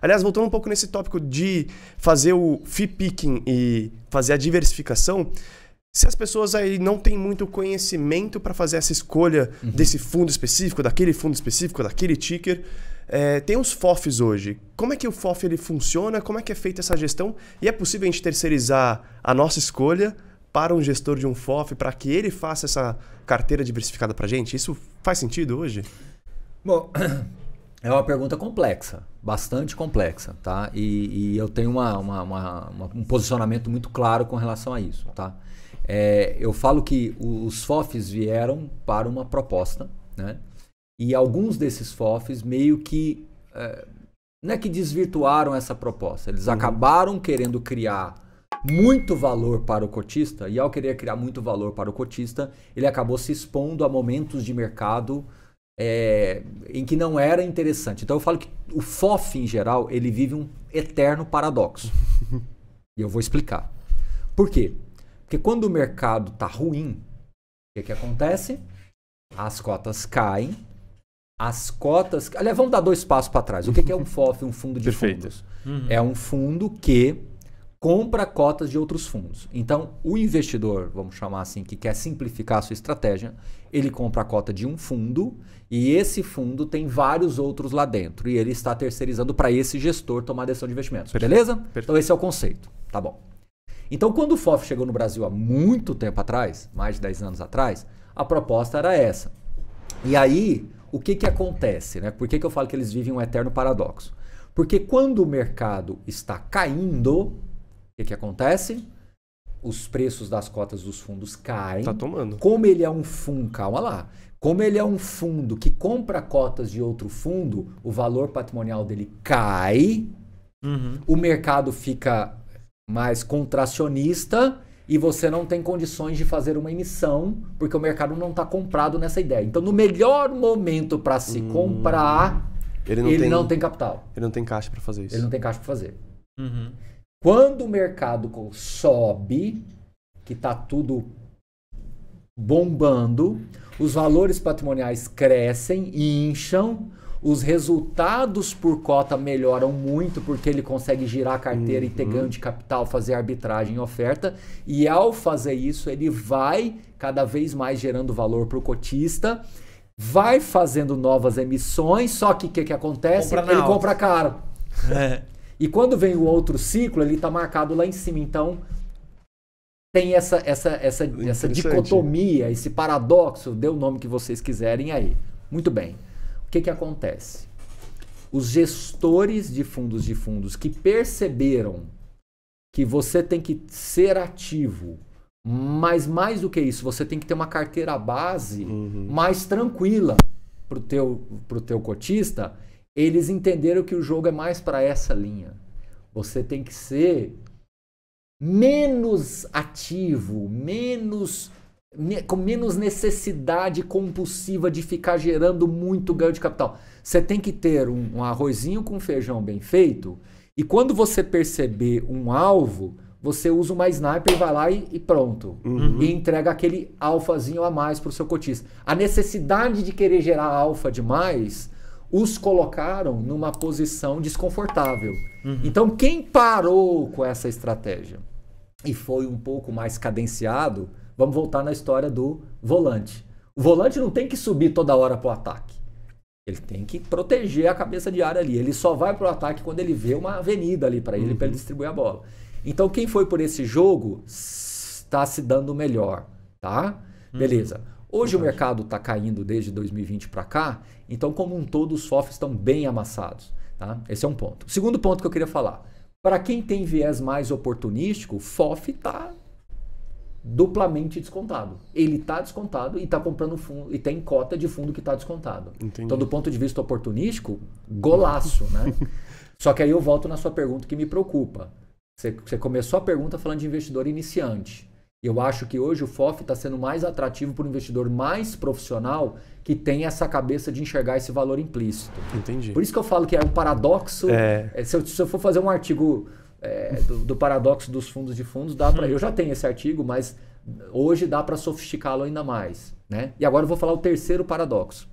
Aliás, voltando um pouco nesse tópico de fazer o fee picking e fazer a diversificação, se as pessoas aí não têm muito conhecimento para fazer essa escolha uhum. desse fundo específico, daquele fundo específico, daquele ticker, é, tem os FOFs hoje. Como é que o FOF ele funciona? Como é que é feita essa gestão? E é possível a gente terceirizar a nossa escolha para um gestor de um FOF para que ele faça essa carteira diversificada para gente? Isso faz sentido hoje? Bom, É uma pergunta complexa, bastante complexa, tá? E, e eu tenho uma, uma, uma, um posicionamento muito claro com relação a isso, tá? É, eu falo que os FOFs vieram para uma proposta, né? E alguns desses FOFs meio que. É, não é que desvirtuaram essa proposta, eles uhum. acabaram querendo criar muito valor para o cotista, e ao querer criar muito valor para o cotista, ele acabou se expondo a momentos de mercado é, em que não era interessante. Então eu falo que o FOF, em geral, ele vive um eterno paradoxo. e eu vou explicar. Por quê? Porque quando o mercado está ruim, o que, que acontece? As cotas caem. As cotas. Aliás, vamos dar dois passos para trás. O que, que é um FOF, um fundo de Perfeito. fundos? Uhum. É um fundo que compra cotas de outros fundos. Então, o investidor, vamos chamar assim, que quer simplificar a sua estratégia, ele compra a cota de um fundo e esse fundo tem vários outros lá dentro e ele está terceirizando para esse gestor tomar a decisão de investimentos. Perfeito, beleza? Então, Perfeito. Então, esse é o conceito. Tá bom. Então, quando o FOF chegou no Brasil há muito tempo atrás, mais de 10 anos atrás, a proposta era essa. E aí, o que, que acontece? Né? Por que, que eu falo que eles vivem um eterno paradoxo? Porque quando o mercado está caindo, que, que acontece? Os preços das cotas dos fundos caem. Tá tomando. Como ele é um fundo, calma lá. Como ele é um fundo que compra cotas de outro fundo, o valor patrimonial dele cai, uhum. o mercado fica mais contracionista e você não tem condições de fazer uma emissão, porque o mercado não está comprado nessa ideia. Então, no melhor momento para se hum, comprar, ele, não, ele tem, não, tem, capital. Ele não tem caixa para fazer isso. Ele não tem caixa para fazer. Uhum. Quando o mercado sobe, que está tudo bombando, os valores patrimoniais crescem, incham, os resultados por cota melhoram muito porque ele consegue girar a carteira uhum. e ter uhum. ganho de capital, fazer arbitragem em oferta. E ao fazer isso, ele vai cada vez mais gerando valor para o cotista, vai fazendo novas emissões. Só que o que, que acontece? Compra ele compra caro. É. E quando vem o outro ciclo, ele está marcado lá em cima. Então, tem essa, essa, essa, essa dicotomia, esse paradoxo, dê o nome que vocês quiserem aí. Muito bem. O que, que acontece? Os gestores de fundos de fundos que perceberam que você tem que ser ativo, mas mais do que isso, você tem que ter uma carteira base uhum. mais tranquila para o teu, teu cotista, eles entenderam que o jogo é mais para essa linha. Você tem que ser menos ativo, menos com menos necessidade compulsiva de ficar gerando muito ganho de capital. Você tem que ter um, um arrozinho com feijão bem feito e quando você perceber um alvo, você usa uma sniper e vai lá e, e pronto. Uhum. E entrega aquele alfazinho a mais para o seu cotista. A necessidade de querer gerar alfa demais os colocaram numa posição desconfortável. Uhum. Então, quem parou com essa estratégia e foi um pouco mais cadenciado, vamos voltar na história do volante. O volante não tem que subir toda hora para o ataque. Ele tem que proteger a cabeça de área ali. Ele só vai para o ataque quando ele vê uma avenida ali para ele, uhum. para ele distribuir a bola. Então, quem foi por esse jogo está se dando melhor, tá? Uhum. Beleza. Hoje o mercado está caindo desde 2020 para cá, então, como um todo, os FOFs estão bem amassados. Tá? Esse é um ponto. segundo ponto que eu queria falar. Para quem tem viés mais oportunístico, FOF está duplamente descontado. Ele está descontado e está comprando fundo e tem cota de fundo que está descontado. Entendi. Então, do ponto de vista oportunístico, golaço, né? Só que aí eu volto na sua pergunta que me preocupa. Você, você começou a pergunta falando de investidor iniciante. Eu acho que hoje o FOF está sendo mais atrativo para o investidor mais profissional que tem essa cabeça de enxergar esse valor implícito. Entendi. Por isso que eu falo que é um paradoxo. É. é se, eu, se, eu, for fazer um artigo é, do, do, paradoxo dos fundos de fundos, dá para. Uhum. Eu já tenho esse artigo, mas hoje dá para sofisticá-lo ainda mais. Né? E agora eu vou falar o terceiro paradoxo.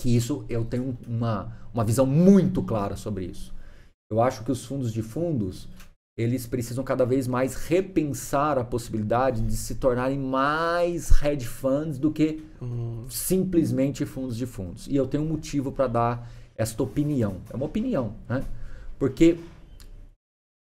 Que isso eu tenho uma, uma visão muito clara sobre isso. Eu acho que os fundos de fundos eles precisam cada vez mais repensar a possibilidade de se tornarem mais hedge funds do que uhum. simplesmente fundos de fundos. E eu tenho um motivo para dar esta opinião. É uma opinião, né? Porque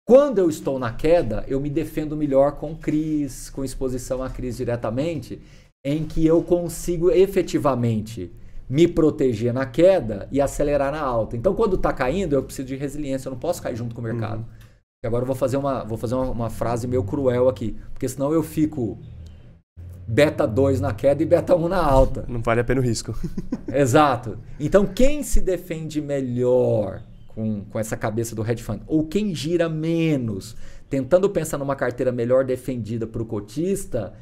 quando eu estou na queda, eu me defendo melhor com crise, com exposição à crise diretamente, em que eu consigo efetivamente me proteger na queda e acelerar na alta. Então, quando está caindo, eu preciso de resiliência, eu não posso cair junto com o mercado. Uhum. E agora eu vou fazer, uma, vou fazer uma, uma frase meio cruel aqui, porque senão eu fico beta 2 na queda e beta 1 na alta. Não vale a pena o risco. Exato. Então, quem se defende melhor com, com essa cabeça do hedge fund? Ou quem gira menos, tentando pensar numa carteira melhor defendida para o cotista,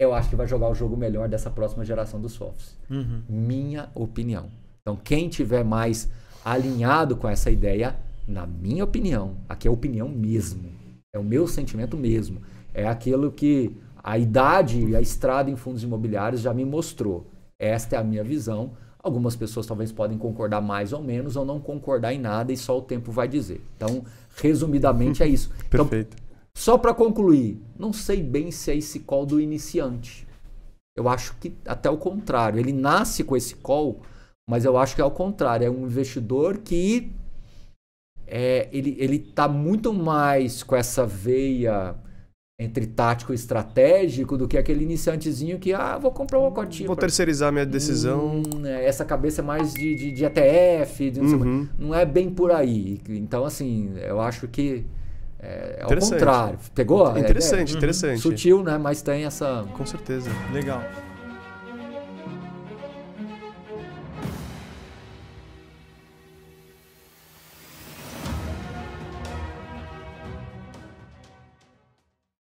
eu acho que vai jogar o jogo melhor dessa próxima geração dos softs. Uhum. Minha opinião. Então, quem tiver mais alinhado com essa ideia, na minha opinião, aqui é opinião mesmo, é o meu sentimento mesmo, é aquilo que a idade e a estrada em fundos imobiliários já me mostrou. Esta é a minha visão. Algumas pessoas talvez podem concordar mais ou menos ou não concordar em nada e só o tempo vai dizer. Então, resumidamente é isso. Então, Perfeito. Então, só para concluir, não sei bem se é esse call do iniciante. Eu acho que até o contrário. Ele nasce com esse call, mas eu acho que é o contrário. É um investidor que é, ele, ele tá muito mais com essa veia entre tático e estratégico do que aquele iniciantezinho que, ah, vou comprar uma cotinha. Vou pra... terceirizar minha decisão. Hum, né, essa cabeça é mais de, de, de ETF, de não, uhum. não, é bem por aí. Então, assim, eu acho que é, é ao contrário. Pegou? Interessante, é, é, interessante. Sutil, né? Mas tem essa... Com certeza. Legal.